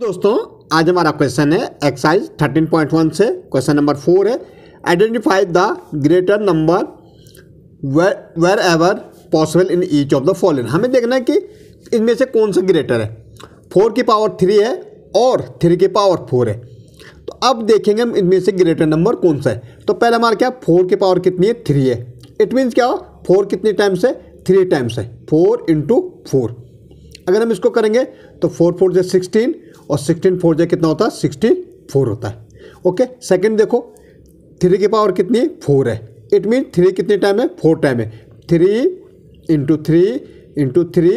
दोस्तों आज हमारा क्वेश्चन है एक्साइज 13.1 से क्वेश्चन नंबर फोर है identify the greater number wherever possible in each of the following हमें देखना है कि इनमें से कौन सा ग्रेटर है फोर की पावर थ्री है और थ्री की पावर फोर है तो अब देखेंगे हम इनमें से ग्रेटर नंबर कौन सा है तो पहला हमारा क्या फोर की पावर कितनी है थ्री है इट मीन्स क्या हो फोर कितने टाइम्स है थ्री टाइम्स है फोर इंटू फोर अगर हम इसको करेंगे तो फोर फोर जो सिक्सटीन और सिक्सटीन फोर जै कितना होता है सिक्सटी फोर होता है ओके सेकंड देखो थ्री की पावर कितनी है फोर है इट मीन थ्री कितने टाइम है फोर टाइम है three into three into three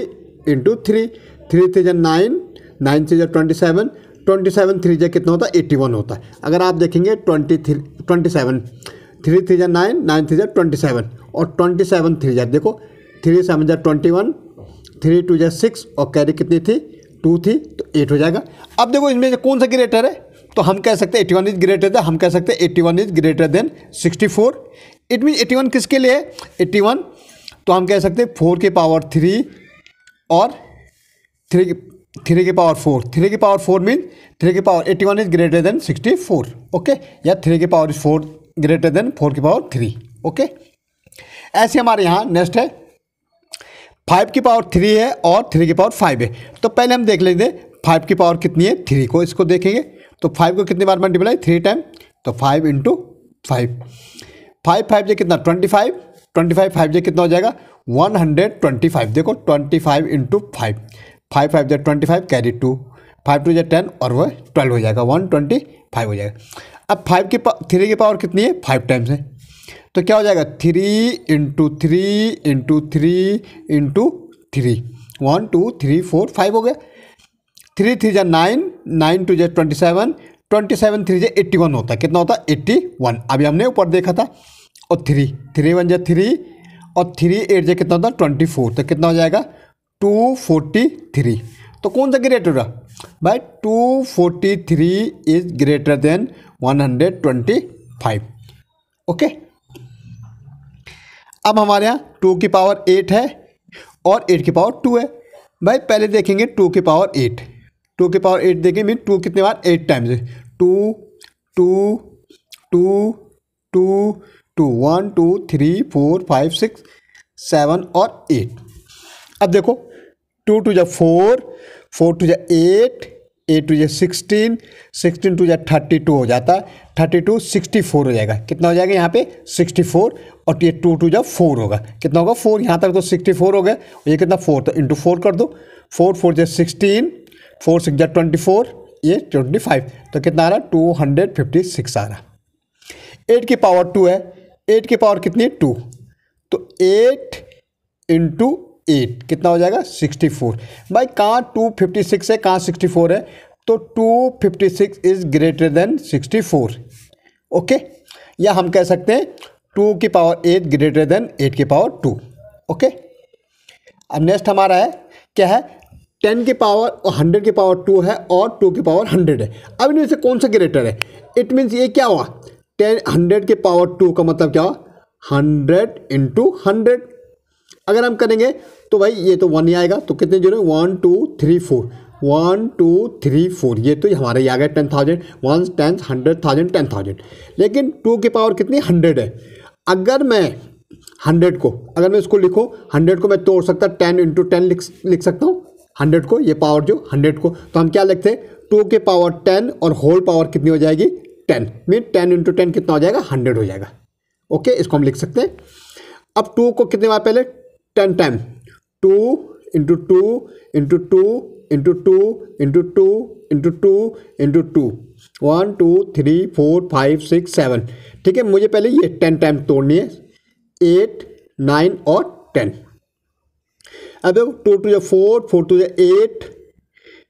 into three three three जै नाइन नाइन थ्री जै twenty seven twenty seven three जै कितना होता है एट्टी वन होता है अगर आप देखेंगे twenty three twenty seven three three जै नाइन नाइन थ्री जै ट्वेंटी सेवन और ट्वेंटी सेवन थ्री जै देखो थ्री सेवन जै ट्वेंटी वन थ्री टू जै सिक्स और कैरी कितनी थी टू थी तो एट हो जाएगा अब देखो इसमें से कौन सा ग्रेटर है तो हम कह सकते हैं 81 वन इज ग्रेटर देन हम कह सकते हैं eighty one is greater than sixty four it mean eighty one किसके लिए है एट्टी वन तो हम कह सकते हैं फोर के पावर थ्री और थ्री के थ्री के पावर फोर थ्री के पावर फोर मीन थ्री के power 81 one is greater than sixty four okay या थ्री के power is four greater than four के पावर थ्री ओके ऐसे हमारे यहाँ नेक्स्ट है फाइव की पावर थ्री है और थ्री की पावर फाइव है तो पहले हम देख लेंगे फाइव की पावर कितनी है थ्री को इसको देखेंगे तो फाइव को कितनी बार मल्टीप्लाई थ्री टाइम तो five into five five five जे कितना twenty five twenty five five जे कितना हो जाएगा वन हंड्रेड ट्वेंटी फाइव देखो twenty five into five five five जे twenty five carry two five two जे टेन और वह ट्वेल्व हो जाएगा वन ट्वेंटी फाइव हो जाएगा अब फाइव की थ्री की पावर कितनी है फाइव टाइम्स है तो क्या हो जाएगा three into three into three into three one two three four five हो गया थ्री थ्री जै नाइन नाइन टू जै twenty seven twenty seven three जै एट्टी वन होता है कितना होता है एट्टी वन अभी हमने ऊपर देखा था और थ्री थ्री वन जै थ्री और थ्री एट जे कितना होता है ट्वेंटी फोर तो कितना हो जाएगा टू फोर्टी थ्री तो कौन सा ग्रेटर रहा भाई two forty three is greater than one hundred twenty five okay अब हमारे यहाँ टू की पावर एट है और एट की पावर टू है भाई पहले देखेंगे टू की पावर एट टू की पावर एट देखेंगे मीन टू कितने बार एट टाइम्स है two two two two two one two three four five six seven और एट अब देखो टू टू जा फोर फोर टू जा एट एट टू जे सिक्सटीन सिक्सटीन टू जै थर्टी टू हो जाता है थर्टी टू सिक्सटी फोर हो जाएगा कितना हो जाएगा यहाँ पे सिक्सटी फोर और ये टू टू जै फोर होगा कितना होगा फोर यहाँ तक तो सिक्सटी फोर हो गया और ये कितना फोर तो इंटू फोर कर दो फोर फोर जै सिक्सटीन फोर सिक्स जै ट्वेंटी फोर ये ट्वेंटी फाइव तो कितना आ रहा है टू हंड्रेड फिफ्टी सिक्स आ रहा एट की पावर टू है एट की पावर कितनी है टू तो एट इंटू एट कितना हो जाएगा सिक्सटी फोर भाई कहाँ टू फिफ्टी सिक्स है कहाँ सिक्सटी फोर है तो two fifty six is greater than sixty four okay या हम कह सकते हैं टू की power eight greater than eight की पावर टू ओके अब नेक्स्ट हमारा है क्या है टेन की पावर और हंड्रेड की पावर टू है और टू की पावर हंड्रेड है अब इनमें से कौन सा ग्रेटर है इट मीन्स ये क्या हुआ टेन हंड्रेड की पावर टू का मतलब क्या हुआ हंड्रेड इंटू हंड्रेड अगर हम करेंगे तो भाई ये तो वन ही आएगा तो कितने zero one two three four one two three four ये तो हमारे ही आ गया ten thousand one ten hundred thousand ten thousand लेकिन टू की पावर कितनी हंड्रेड है अगर मैं हंड्रेड को अगर मैं इसको लिखूँ हंड्रेड को मैं तोड़ सकता टेन इंटू टेन लिख लिख सकता हूँ हंड्रेड को ये पावर जो हंड्रेड को तो हम क्या लिखते हैं टू के पावर टेन और होल पावर कितनी हो जाएगी ten mean ten into ten कितना हो जाएगा हंड्रेड हो जाएगा ओके इसको हम लिख सकते हैं अब टू को कितने बार पहले ten time two into two into two into two into two into two into two one two three four five six seven ठीक है मुझे पहले ये टेन टाइम तोड़नी है एट नाइन और टेन अब देखो टू टू या फोर फोर टू या एट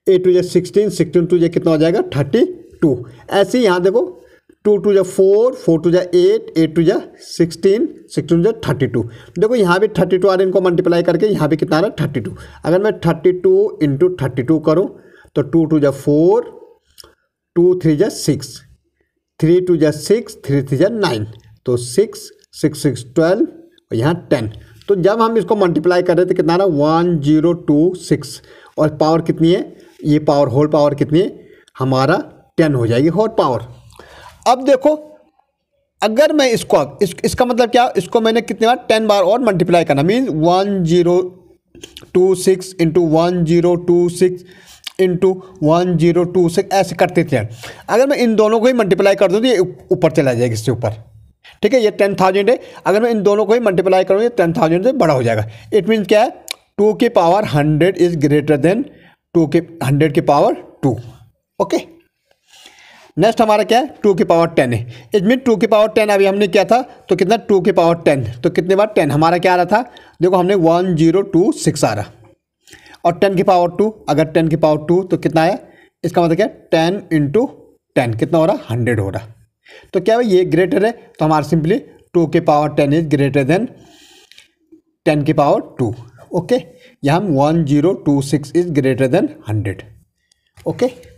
एट टू या सिक्सटीन सिक्सटीन टू या कितना हो जाएगा थर्टी टू ऐसे यहाँ देखो टू टू जै फोर फोर टू जै एट एट टू जै सिक्सटीन सिक्सटीन जै थर्टी टू देखो यहाँ भी थर्टी टू आ रहा है इनको मल्टीप्लाई करके यहाँ भी कितना आ रहा है थर्टी टू अगर मैं thirty two into thirty two करूँ तो टू टू जै फोर टू थ्री जै सिक्स थ्री टू जै सिक्स थ्री थ्री जै नाइन तो सिक्स सिक्स सिक्स ट्वेल्व और यहाँ टेन तो जब हम इसको मल्टीप्लाई कर रहे थे कितना आ रहा वन जीरो टू सिक्स और पावर कितनी है ये पावर होल पावर कितनी है हमारा टेन हो जाएगी होल पावर अब देखो अगर मैं इसको इस, इसका मतलब क्या इसको मैंने कितने बार टेन बार और मल्टीप्लाई करना mean one zero two six into one zero two six into one zero two six ऐसे करते थे अगर मैं इन दोनों को ही मल्टीप्लाई कर दूँ तो ये ऊपर चला जाएगा इससे ऊपर ठीक है ये टेन थाउजेंड है अगर मैं इन दोनों को ही मल्टीप्लाई करूँ ये टेन थाउजेंड से बड़ा हो जाएगा इट मीन्स क्या है टू की power hundred is greater than two के हंड्रेड की power two okay okay? Next हमारा क्या है टू की पावर टेन है इसमें टू की पावर टेन अभी हमने किया था तो कितना टू की पावर टेन तो कितने बार टेन हमारा क्या आ रहा था देखो हमने वन जीरो टू सिक्स आ रहा और टेन की पावर टू अगर टेन की पावर टू तो कितना आया इसका मतलब क्या टेन इंटू टेन कितना हो रहा हंड्रेड हो रहा तो क्या भाई ये ग्रेटर है तो हमारा सिंपली टू के power ten is greater than ten की पावर टू ओके यहाँ हम one zero two six is greater than hundred okay